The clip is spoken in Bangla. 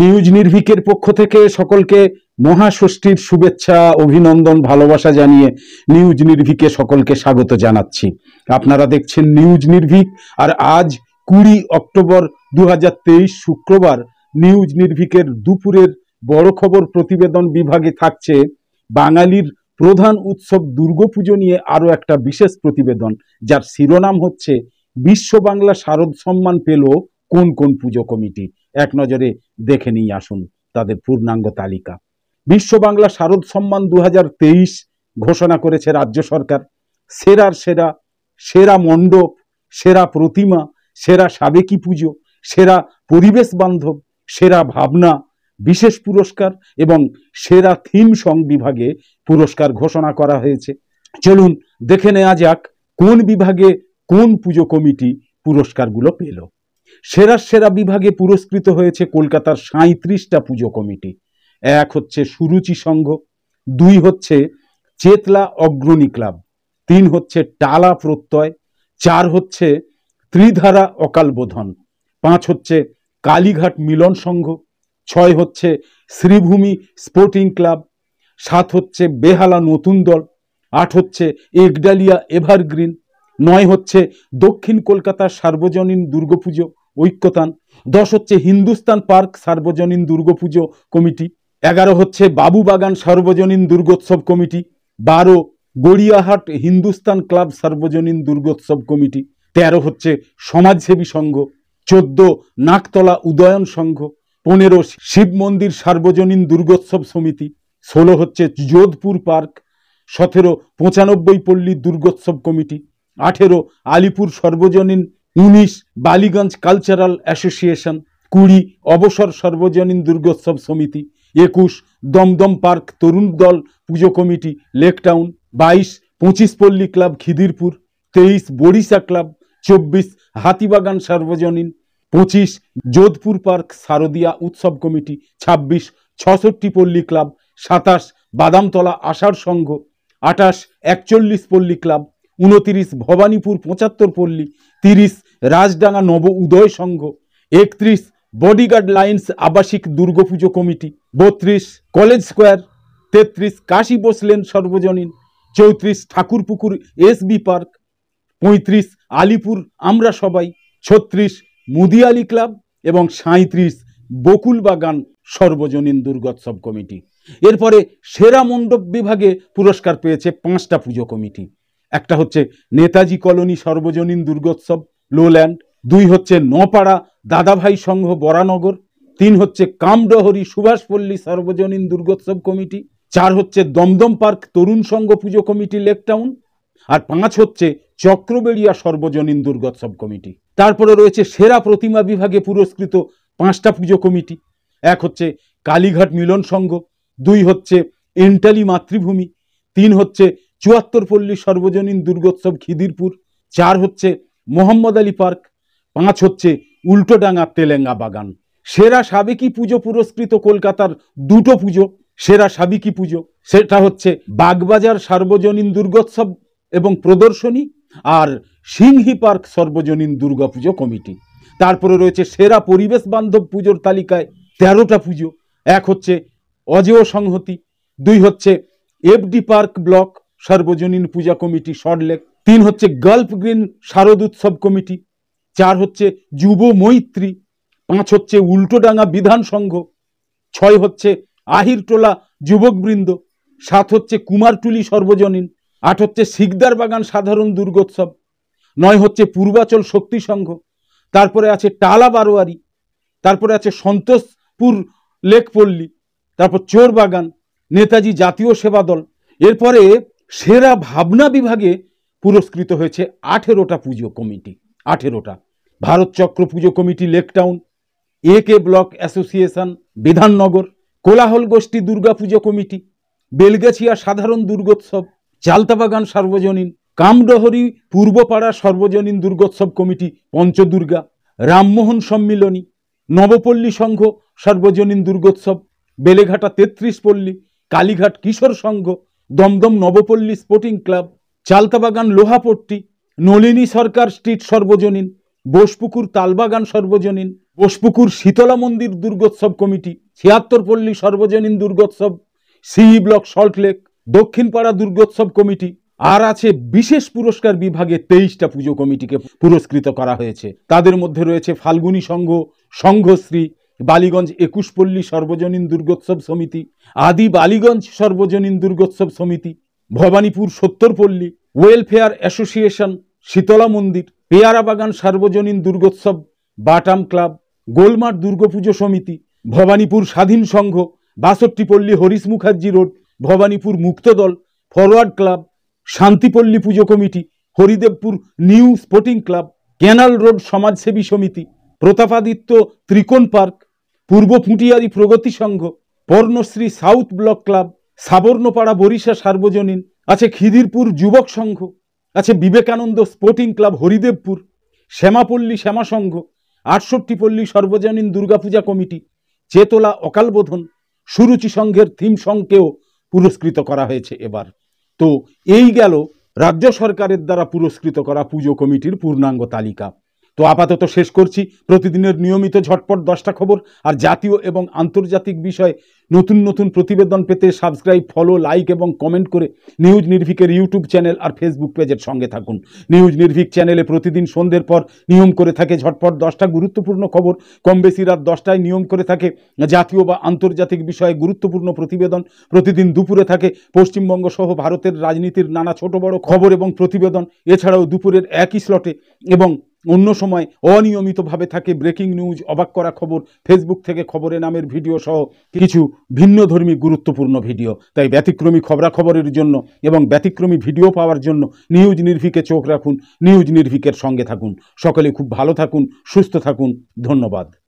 নিউজ নির্ভিকের পক্ষ থেকে সকলকে মহাষষ্ঠীর শুভেচ্ছা অভিনন্দন ভালোবাসা জানিয়ে নিউজ নির্ভিকে সকলকে স্বাগত জানাচ্ছি আপনারা দেখছেন নিউজ নির্ভিক আর আজ কুড়ি অক্টোবর দু শুক্রবার নিউজ নির্ভিকের দুপুরের বড় খবর প্রতিবেদন বিভাগে থাকছে বাঙালির প্রধান উৎসব দুর্গাপুজো নিয়ে আরও একটা বিশেষ প্রতিবেদন যার শিরোনাম হচ্ছে বিশ্ব বাংলা শারদ সম্মান পেল কোন কোন পুজো কমিটি এক নজরে দেখে নিয়ে আসুন তাদের পূর্ণাঙ্গ তালিকা বিশ্ব বাংলা শারদ সম্মান দু ঘোষণা করেছে রাজ্য সরকার সেরার সেরা সেরা মণ্ডপ সেরা প্রতিমা সেরা সাবেকি পুজো সেরা পরিবেশ বান্ধব সেরা ভাবনা বিশেষ পুরস্কার এবং সেরা থিম সং বিভাগে পুরস্কার ঘোষণা করা হয়েছে চলুন দেখে নেওয়া যাক কোন বিভাগে কোন পুজো কমিটি পুরস্কারগুলো পেল সেরা সেরা বিভাগে পুরস্কৃত হয়েছে কলকাতার সাঁত্রিশটা পুজো কমিটি এক হচ্ছে সুরুচি সংঘ দুই হচ্ছে চেতলা অগ্রণী ক্লাব তিন হচ্ছে টালা প্রত্যয় চার হচ্ছে ত্রিধারা অকালবোধন পাঁচ হচ্ছে কালীঘাট মিলন সংঘ ছয় হচ্ছে শ্রীভূমি স্পোর্টিং ক্লাব সাত হচ্ছে বেহালা নতুন দল আট হচ্ছে একডালিয়া এভারগ্রিন নয় হচ্ছে দক্ষিণ কলকাতার সার্বজনীন দুর্গাপুজো ঐক্যতান দশ হচ্ছে হিন্দুস্তান পার্ক সার্বজনীন দুর্গাপুজো কমিটি এগারো হচ্ছে বাবুবাগান সার্বজনীন দুর্গোৎসব কমিটি বারো গড়িয়াহাট হিন্দুস্তান ক্লাব সার্বজনীন দুর্গোৎসব কমিটি তেরো হচ্ছে সমাজসেবী সংঘ চোদ্দ নাকতলা উদয়ন সংঘ পনেরো শিব মন্দির সার্বজনীন দুর্গোৎসব সমিতি ষোলো হচ্ছে যোধপুর পার্ক সতেরো পঁচানব্বই পল্লী দুর্গোৎসব কমিটি আঠেরো আলিপুর সর্বজনীন উনিশ বালিগঞ্জ কালচারাল অ্যাসোসিয়েশন কুড়ি অবসর সর্বজনীন দুর্গোৎসব সমিতি একুশ দমদম পার্ক তরুণ দল পুজো কমিটি লেকটাউন বাইশ পঁচিশপল্লী ক্লাব খিদিরপুর তেইশ বড়িশা ক্লাব চব্বিশ হাতিবাগান সার্বজনীন পঁচিশ যোধপুর পার্ক শারদিয়া উৎসব কমিটি ছাব্বিশ ছষট্টি পল্লী ক্লাব সাতাশ বাদামতলা আষাঢ় সংঘ আটাশ একচল্লিশ পল্লী ক্লাব উনতিরিশ ভবানীপুর পঁচাত্তর পল্লী তিরিশ রাজডাঙ্গা নব উদয় সংঘ একত্রিশ বডিগার্ড লাইন্স আবাসিক দুর্গাপুজো কমিটি বত্রিশ কলেজ স্কোয়ার তেত্রিশ কাশি বসলেন সর্বজনীন চৌত্রিশ ঠাকুরপুকুর এসবি পার্ক পঁয়ত্রিশ আলিপুর আমরা সবাই ছত্রিশ মুদিয়ালি ক্লাব এবং সাঁত্রিশ বকুল বাগান সর্বজনীন দুর্গোৎসব কমিটি এরপরে সেরা মণ্ডপ বিভাগে পুরস্কার পেয়েছে পাঁচটা পুজো কমিটি একটা হচ্ছে নেতাজি কলোনি সর্বজনীন দুর্গোৎসব লোল্যান্ড দুই হচ্ছে নপাড়া দাদাভাই সংঘ বরানগর তিন হচ্ছে কামডহরি সুভাষপল্লী সর্বজনীন দুর্গোৎসব কমিটি চার হচ্ছে দমদম পার্ক তরুণ সংঘ পুজো কমিটি লেকটাউন আর পাঁচ হচ্ছে চক্রবেড়িয়া সর্বজনীন দুর্গোৎসব কমিটি তারপরে রয়েছে সেরা প্রতিমা বিভাগে পুরস্কৃত পাঁচটা পুজো কমিটি এক হচ্ছে কালীঘাট মিলন সংঘ দুই হচ্ছে এন্টালি মাতৃভূমি তিন হচ্ছে চুয়াত্তর পল্লী সর্বজনীন দুর্গোৎসব খিদিরপুর চার হচ্ছে মোহাম্মদ আলী পার্ক পাঁচ হচ্ছে উল্টোডাঙ্গা তেলেঙ্গা বাগান সেরা সাবেকি পুজো পুরস্কৃত কলকাতার দুটো পুজো সেরা সাবেকি পুজো সেটা হচ্ছে বাগবাজার সার্বজনীন দুর্গোৎসব এবং প্রদর্শনী আর সিংহি পার্ক সর্বজনীন দুর্গাপুজো কমিটি তারপরে রয়েছে সেরা পরিবেশ বান্ধব পুজোর তালিকায় তেরোটা পুজো এক হচ্ছে অজেয় সংহতি দুই হচ্ছে এফডি পার্ক ব্লক সর্বজনীন পূজা কমিটি সল্টলেক তিন হচ্ছে গাল্ফ গ্রিন শারদ উৎসব কমিটি চার হচ্ছে যুব মৈত্রী পাঁচ হচ্ছে উল্টোডাঙ্গা বিধান সংঘ ছয় হচ্ছে আহিরটোলা যুবকবৃন্দ সাত হচ্ছে কুমারটুলি সর্বজনীন আট হচ্ছে সিকদার বাগান সাধারণ দুর্গোৎসব নয় হচ্ছে পূর্বাচল শক্তি সংঘ তারপরে আছে টালা বারোয়ারি তারপরে আছে সন্তোষপুর লেকপল্লী তারপর চোর বাগান নেতাজি জাতীয় সেবা দল এরপরে সেরা ভাবনা বিভাগে পুরস্কৃত হয়েছে আঠেরোটা পুজো কমিটি আঠেরোটা Bharat Chakra puja committee Lake Town A K block association Bidhannagar কোলাহল গোষ্ঠী দুর্গাপুজো কমিটি বেলগাছিয়া সাধারণ দুর্গোৎসব চালতাবাগান সার্বজনীন কামডহরি পূর্বপাড়া সর্বজনীন দুর্গোৎসব কমিটি পঞ্চদুর্গা রামমোহন সম্মিলনী নবপল্লী সংঘ সর্বজনীন দুর্গোৎসব বেলেঘাটা তেত্রিশ পল্লী কালীঘাট কিশোর সংঘ Dum Dum Nabapalli sporting club Chaltabagan Lohapatti Nalini Sarkar street সর্বজনীন বোসপুকুর তালবাগান সর্বজনীন বোসপুকুর শীতলা মন্দির দুর্গোৎসব কমিটি ছিয়াত্তর পল্লী সর্বজনীন দুর্গোৎসব সিই ব্লক সল্টলেক দক্ষিণপাড়া দুর্গোৎসব কমিটি আর আছে বিশেষ পুরস্কার বিভাগে তেইশটা পুজো কমিটিকে পুরস্কৃত করা হয়েছে তাদের মধ্যে রয়েছে ফাল্গুনী সংঘ সংঘশ্রী বালিগঞ্জ একুশপল্লী সর্বজনীন দুর্গোৎসব সমিতি আদি বালিগঞ্জ সর্বজনীন দুর্গোৎসব সমিতি ভবানীপুর সত্তরপল্লী ওয়েলফেয়ার অ্যাসোসিয়েশন শীতলা মন্দির পেয়ারা বাগান সার্বজনীন দুর্গোৎসব বাটাম ক্লাব গোলমার দুর্গাপুজো সমিতি ভবানীপুর স্বাধীন সংঘ পল্লী হরিশ মুখার্জি রোড ভবানীপুর মুক্তদল ফরওয়ার্ড ক্লাব শান্তিপল্লী puja committee Haridevpur new sporting club canal road সমাজসেবী সমিতি প্রতাপাদিত্য ত্রিকোণ পার্ক পূর্ব ফুটিয়ারি প্রগতি সংঘ Parnasree south block club Sabarnapara Barisha সার্বজনীন আছে খিদিরপুর যুবক সংঘ আছে বিবেকানন্দ স্পোর্টিং ক্লাব হরিদেবপুর শ্যামাপল্লী শ্যামাসংঘ আটষট্টি পল্লী সর্বজনীন দুর্গাপূজা কমিটি চেতলা অকালবোধন সুরুচি সংঘের থিম সংকেও পুরস্কৃত করা হয়েছে এবার তো এই গেল রাজ্য সরকারের দ্বারা পুরস্কৃত করা পুজো কমিটির পূর্ণাঙ্গ তালিকা তো আপাতত শেষ করছি প্রতিদিনের নিয়মিত ঝটপট দশটা খবর আর জাতীয় এবং আন্তর্জাতিক বিষয়ে নতুন নতুন প্রতিবেদন পেতে সাবস্ক্রাইব ফলো লাইক এবং কমেন্ট করে নিউজ নির্ভিকের ইউটিউব চ্যানেল আর ফেসবুক পেজের সঙ্গে থাকুন নিউজ নির্ভিক চ্যানেলে প্রতিদিন সন্ধ্যের পর নিয়ম করে থাকে ঝটপট দশটা গুরুত্বপূর্ণ খবর কম বেশি রাত দশটায় নিয়ম করে থাকে জাতীয় বা আন্তর্জাতিক বিষয়ে গুরুত্বপূর্ণ প্রতিবেদন প্রতিদিন দুপুরে থাকে পশ্চিমবঙ্গ সহ ভারতের রাজনীতির নানা ছোট বড় খবর এবং প্রতিবেদন এছাড়াও দুপুরের একই স্লটে এবং অন্য সময় অনিয়মিতভাবে থাকে ব্রেকিং নিউজ অবাক করা খবর ফেসবুক থেকে খবরে নামের ভিডিও সহ কিছু ভিন্নধর্মী গুরুত্বপূর্ণ ভিডিও তাই ব্যতিক্রমী খবরাখবরের জন্য এবং ব্যতিক্রমী ভিডিও পাওয়ার জন্য নিউজ নির্ভিকে চোখ রাখুন নিউজ নির্ভিকের সঙ্গে থাকুন সকলে খুব ভালো থাকুন সুস্থ থাকুন ধন্যবাদ